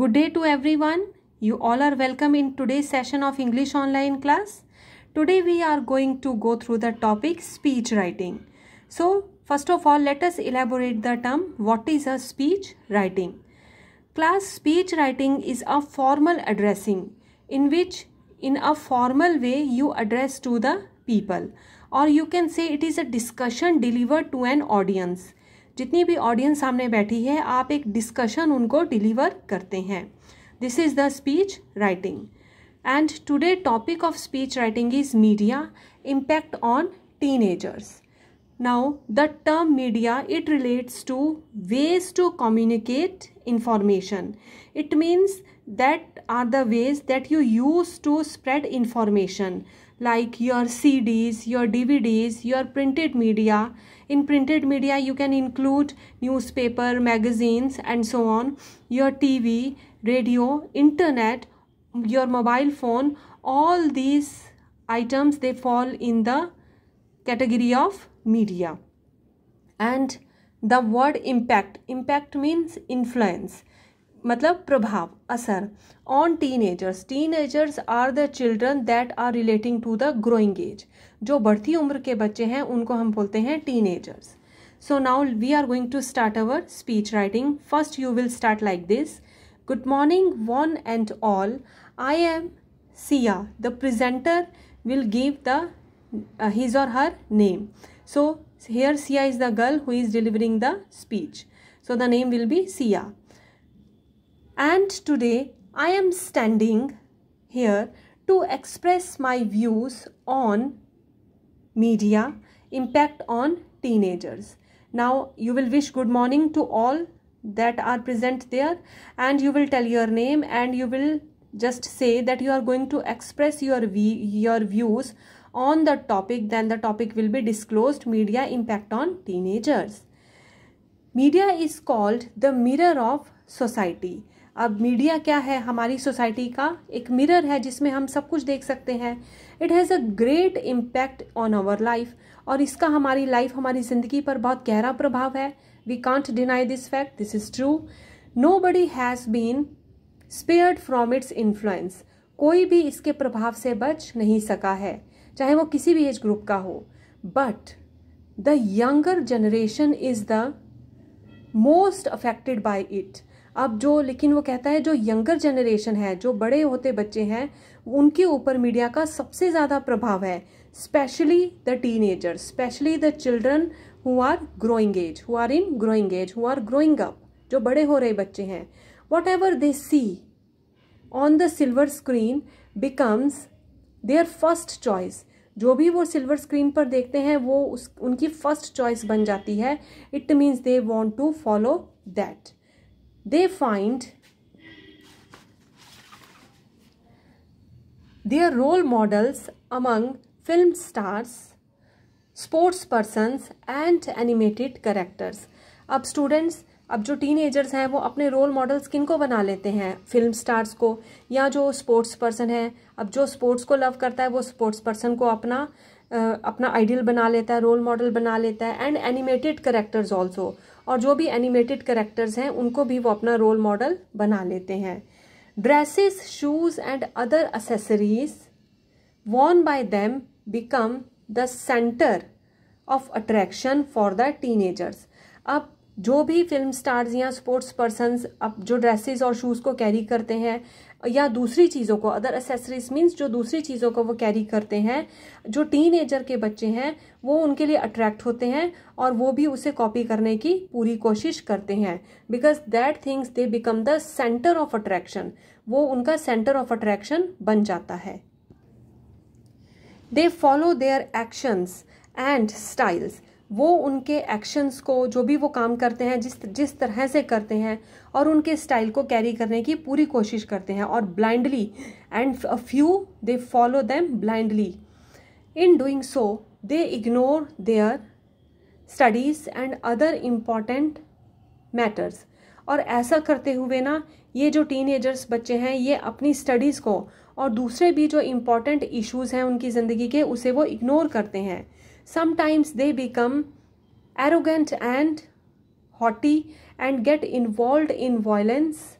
Good day to everyone. You all are welcome in today's session of English online class. Today we are going to go through the topic speech writing. So first of all let us elaborate the term what is a speech writing. Class speech writing is a formal addressing in which in a formal way you address to the people or you can say it is a discussion delivered to an audience. जितनी भी audience सामने बैठी है आप एक discussion उनको deliver करते हैं this is the speech writing and today topic of speech writing is media impact on teenagers now the term media it relates to ways to communicate information it means that are the ways that you use to spread information like your CDs, your DVDs, your printed media. In printed media, you can include newspaper, magazines and so on, your TV, radio, internet, your mobile phone, all these items, they fall in the category of media. And the word impact, impact means influence. मतलब प्रभाव असर on teenagers teenagers are the children that are relating to the growing age जो बढ़ती उम्र के बच्चे हैं उनको हम बोलते हैं teenagers so now we are going to start our speech writing first you will start like this good morning one and all I am Siya the presenter will give the uh, और her name so here Siya is the girl who is delivering the speech so the name will be Siya and today I am standing here to express my views on media impact on teenagers. Now you will wish good morning to all that are present there and you will tell your name and you will just say that you are going to express your your views on the topic then the topic will be disclosed media impact on teenagers media is called the mirror of society अब media क्या है हमारी society का एक mirror है जिसमें हम सब कुछ देख सकते हैं it has a great impact on our life और इसका हमारी लाइफ हमारी ज़िंदगी पर बहुत गहरा प्रभाव है we can't deny this fact this is true nobody has been spared from its influence कोई भी इसके प्रभाव से बच नहीं सका है चाहे वो किसी भी एज ग्रुप का हो but the younger generation is the most affected by it अब जो लेकिन वो कहता है जो यंगर जनरेशन है जो बड़े होते बच्चे हैं उनके ऊपर मीडिया का सबसे ज़्यादा प्रभाव है specially the teenager specially the children who are growing age who are in growing age who are growing up जो बड़े हो रहे बच्चे हैं whatever they see on the silver screen becomes their first choice जो भी वो silver screen पर देखते हैं वो उस उनकी फर्स्ट चॉइस बन जाती है it means they want to follow that they find their role models among film stars, sports persons and animated characters अब स्टूडेंट्स अब जो टीनेजर्स हैं वो अपने रोल मॉडल्स किन को बना लेते हैं फिल्म स्टार्स को या जो स्पोर्ट्स पर्सन है अब जो स्पोर्ट्स को लव करता है वो स्पोर्ट्स पर्सन को अपना अपना आइडियल बना लेता है रोल मॉडल बना लेता है एंड एनिमेटेड करेक्टर्स ऑल्सो और जो भी एनिमेटेड करेक्टर्स हैं उनको भी वो अपना रोल मॉडल बना लेते हैं dresses shoes and other accessories worn by them become the centre of attraction for the teenagers अब जो भी फिल्म स्टार्स या स्पोर्ट्स पर्सन अब जो ड्रेसेस और शूज़ को कैरी करते हैं या दूसरी चीज़ों को अदर एसेसरीज मीन्स जो दूसरी चीज़ों को वो कैरी करते हैं जो टीन एजर के बच्चे हैं वो उनके लिए अट्रैक्ट होते हैं और वो भी उसे कॉपी करने की पूरी कोशिश करते हैं because that things they become the centre of attraction वो उनका सेंटर ऑफ अट्रैक्शन बन जाता है they follow their actions and styles वो उनके एक्शंस को जो भी वो काम करते हैं जिस जिस तरह से करते हैं और उनके स्टाइल को कैरी करने की पूरी कोशिश करते हैं और blindly and a few they follow them blindly in doing so they ignore their studies and other important matters और ऐसा करते हुए ना ये जो टीन बच्चे हैं ये अपनी स्टडीज़ को और दूसरे भी जो इम्पॉर्टेंट इश्यूज़ हैं उनकी ज़िंदगी के उसे वो इग्नोर करते हैं Sometimes they become arrogant and haughty and get involved in violence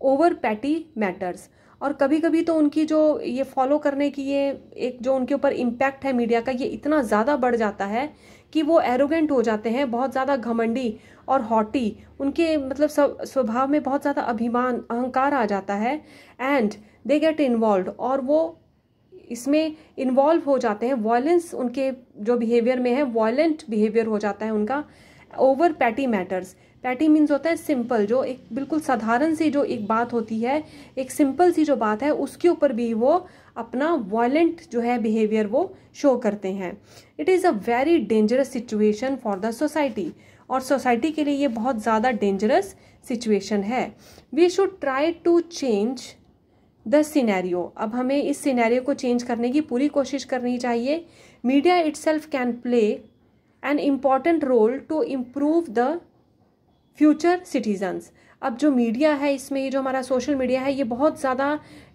over petty matters. और कभी कभी तो उनकी जो ये फॉलो करने की ये एक जो उनके ऊपर इम्पैक्ट है मीडिया का ये इतना ज़्यादा बढ़ जाता है कि वो एरोगेंट हो जाते हैं बहुत ज़्यादा घमंडी और हॉटी उनके मतलब सब स्वभाव में बहुत ज़्यादा अभिमान अहंकार आ जाता है एंड दे गेट इन्वॉल्व और वो इसमें इन्वॉल्व हो जाते हैं वॉयलेंस उनके जो बिहेवियर में है वॉयलेंट बिहेवियर हो जाता है उनका over petty matters petty means होता है सिंपल जो एक बिल्कुल साधारण सी जो एक बात होती है एक सिंपल सी जो बात है उसके ऊपर भी वो अपना वॉयलेंट जो है बिहेवियर वो शो करते हैं it is a very dangerous situation for the society और सोसाइटी के लिए ये बहुत ज़्यादा डेंजरस सिचुएशन है we should try to change the scenario अब हमें इस सीनैरियो को चेंज करने की पूरी कोशिश करनी चाहिए media itself can play an important role to improve the future citizens अब जो मीडिया है इसमें ये जो हमारा सोशल मीडिया है ये बहुत ज़्यादा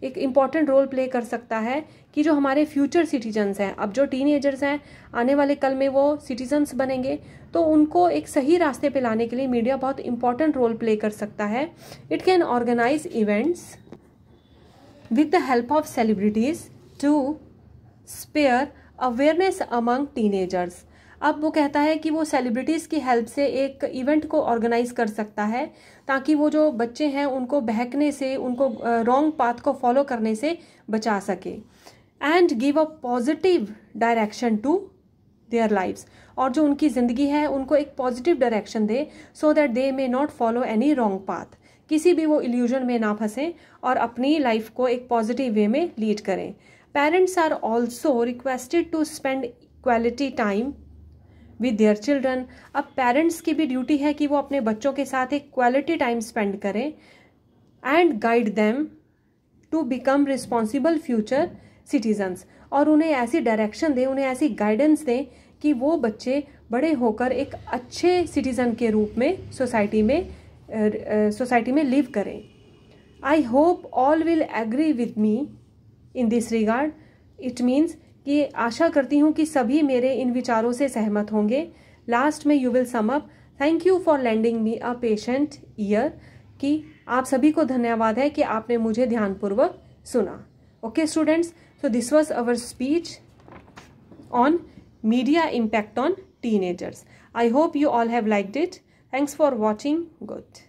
एक इम्पॉर्टेंट रोल प्ले कर सकता है कि जो हमारे फ्यूचर सिटीजन्स हैं अब जो एजर्स हैं आने वाले कल में वो सिटीजन्स बनेंगे तो उनको एक सही रास्ते पे लाने के लिए मीडिया बहुत इम्पॉर्टेंट रोल प्ले कर सकता है it can organise events with the help of celebrities to spare awareness among teenagers. अब वो कहता है कि वो सेलिब्रिटीज़ की हेल्प से एक इवेंट को ऑर्गेनाइज कर सकता है ताकि वो जो बच्चे हैं उनको बहकने से उनको रॉन्ग पाथ को फॉलो करने से बचा सके and give a positive direction to their lifes और जो उनकी ज़िंदगी है उनको एक पॉजिटिव डायरेक्शन दे so that they may not follow any wrong path किसी भी वो इल्यूजन में ना फंसें और अपनी लाइफ को एक पॉजिटिव वे में लीड करें parents are also requested to spend quality time with their children अब पेरेंट्स की भी ड्यूटी है कि वो अपने बच्चों के साथ एक क्वालिटी टाइम स्पेंड करें and guide them to become responsible future citizens और उन्हें ऐसी डायरेक्शन दें उन्हें ऐसी गाइडेंस दें कि वो बच्चे बड़े होकर एक अच्छे सिटीज़न के रूप में सोसाइटी में सोसाइटी में लिव करें I hope all will agree with me in this regard it means कि आशा करती हूँ कि सभी मेरे इन विचारों से सहमत होंगे लास्ट में you will sum up thank you for lending me a patient ear कि आप सभी को धन्यवाद है कि आपने मुझे ध्यानपूर्वक सुना okay students so this was our speech on media impact on teenagers I hope you all have liked it Thanks for watching. Good.